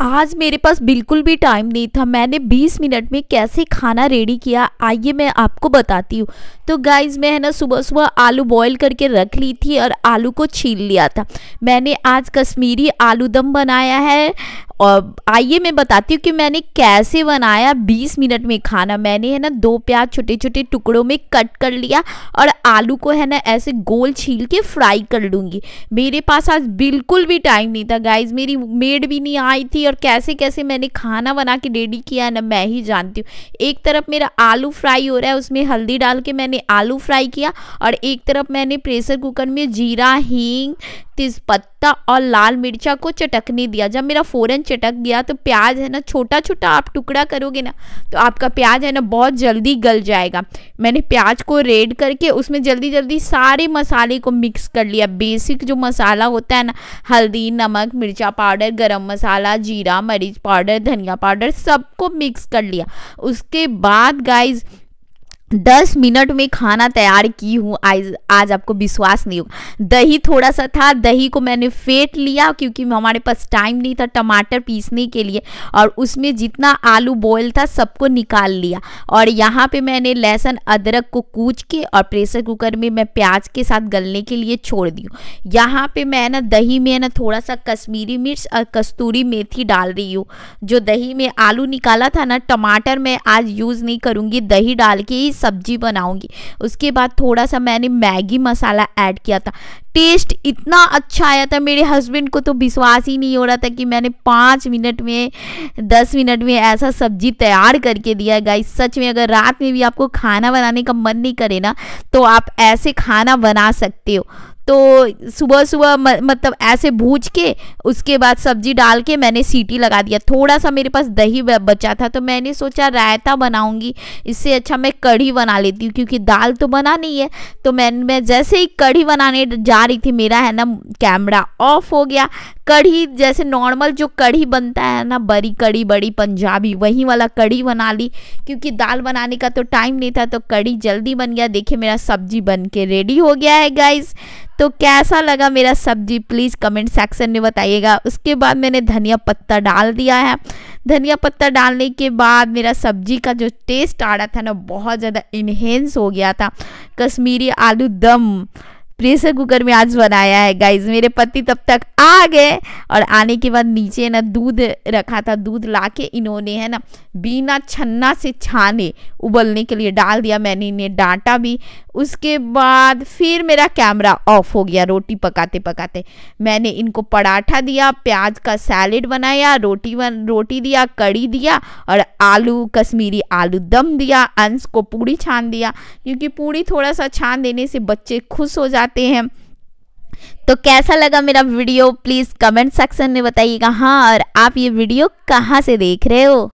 आज मेरे पास बिल्कुल भी टाइम नहीं था मैंने 20 मिनट में कैसे खाना रेडी किया आइए मैं आपको बताती हूँ तो गाइज मैं है ना सुबह सुबह आलू बॉईल करके रख ली थी और आलू को छील लिया था मैंने आज कश्मीरी आलू दम बनाया है और आइए मैं बताती हूँ कि मैंने कैसे बनाया 20 मिनट में खाना मैंने है ना दो प्याज छोटे छोटे टुकड़ों में कट कर लिया और आलू को है ना ऐसे गोल छील के फ्राई कर लूँगी मेरे पास आज बिल्कुल भी टाइम नहीं था गाइज मेरी मेड भी नहीं आई थी और कैसे कैसे मैंने खाना बना के रेडी किया ना मैं ही जानती हूँ एक तरफ मेरा आलू फ्राई हो रहा है उसमें हल्दी डाल के मैंने आलू फ्राई किया और एक तरफ मैंने प्रेशर कुकर में जीरा हींग तेज़पत्ता और लाल मिर्चा को चटकने दिया जब मेरा फ़ौरन चटक गया तो प्याज है ना छोटा छोटा आप टुकड़ा करोगे ना तो आपका प्याज है ना बहुत जल्दी गल जाएगा मैंने प्याज को रेड करके उसमें जल्दी जल्दी सारे मसाले को मिक्स कर लिया बेसिक जो मसाला होता है ना हल्दी नमक मिर्चा पाउडर गरम मसाला जीरा मरीच पाउडर धनिया पाउडर सबको मिक्स कर लिया उसके बाद गाइज़ दस मिनट में खाना तैयार की हूँ आज आज आपको विश्वास नहीं होगा दही थोड़ा सा था दही को मैंने फेंट लिया क्योंकि हमारे पास टाइम नहीं था टमाटर पीसने के लिए और उसमें जितना आलू बॉयल था सबको निकाल लिया और यहाँ पे मैंने लहसुन अदरक को कूच के और प्रेशर कुकर में मैं प्याज के साथ गलने के लिए छोड़ दी हूँ यहाँ पर मैं ना दही में ना थोड़ा सा कश्मीरी मिर्च और कस्तूरी मेथी डाल रही हूँ जो दही में आलू निकाला था ना टमाटर मैं आज यूज़ नहीं करूँगी दही डाल के ही सब्जी बनाऊंगी उसके बाद थोड़ा सा मैंने मैगी मसाला ऐड किया था टेस्ट इतना अच्छा आया था मेरे हस्बैंड को तो विश्वास ही नहीं हो रहा था कि मैंने पाँच मिनट में दस मिनट में ऐसा सब्जी तैयार करके दिया है गाइस सच में अगर रात में भी आपको खाना बनाने का मन नहीं करे ना तो आप ऐसे खाना बना सकते हो तो सुबह सुबह मतलब ऐसे भूज के उसके बाद सब्जी डाल के मैंने सीटी लगा दिया थोड़ा सा मेरे पास दही बचा था तो मैंने सोचा रायता बनाऊंगी इससे अच्छा मैं कढ़ी बना लेती हूँ क्योंकि दाल तो बना नहीं है तो मैं मैं जैसे ही कढ़ी बनाने जा रही थी मेरा है ना कैमरा ऑफ हो गया कढ़ी जैसे नॉर्मल जो कढ़ी बनता है ना बड़ी कढ़ी बड़ी पंजाबी वही वाला कढ़ी बना ली क्योंकि दाल बनाने का तो टाइम नहीं था तो कढ़ी जल्दी बन गया देखिए मेरा सब्जी बन के रेडी हो गया है गाइस तो कैसा लगा मेरा सब्जी प्लीज़ कमेंट सेक्शन में बताइएगा उसके बाद मैंने धनिया पत्ता डाल दिया है धनिया पत्ता डालने के बाद मेरा सब्जी का जो टेस्ट आ रहा था ना बहुत ज़्यादा इन्हेंस हो गया था कश्मीरी आलू दम प्रेशर कुकर में आज बनाया है गाइज मेरे पति तब तक आ गए और आने के बाद नीचे ना दूध रखा था दूध ला के इन्होंने है ना बिना छन्ना से छाने उबलने के लिए डाल दिया मैंने इन्हें डांटा भी उसके बाद फिर मेरा कैमरा ऑफ हो गया रोटी पकाते पकाते मैंने इनको पराठा दिया प्याज का सैलेड बनाया रोटी बन रोटी दिया कड़ी दिया और आलू कश्मीरी आलू दम दिया अंश को पूड़ी छान दिया क्योंकि पूड़ी थोड़ा सा छान देने से बच्चे खुश हो जाते चाहते हैं तो कैसा लगा मेरा वीडियो प्लीज़ कमेंट सेक्शन में बताइएगा हाँ और आप ये वीडियो कहाँ से देख रहे हो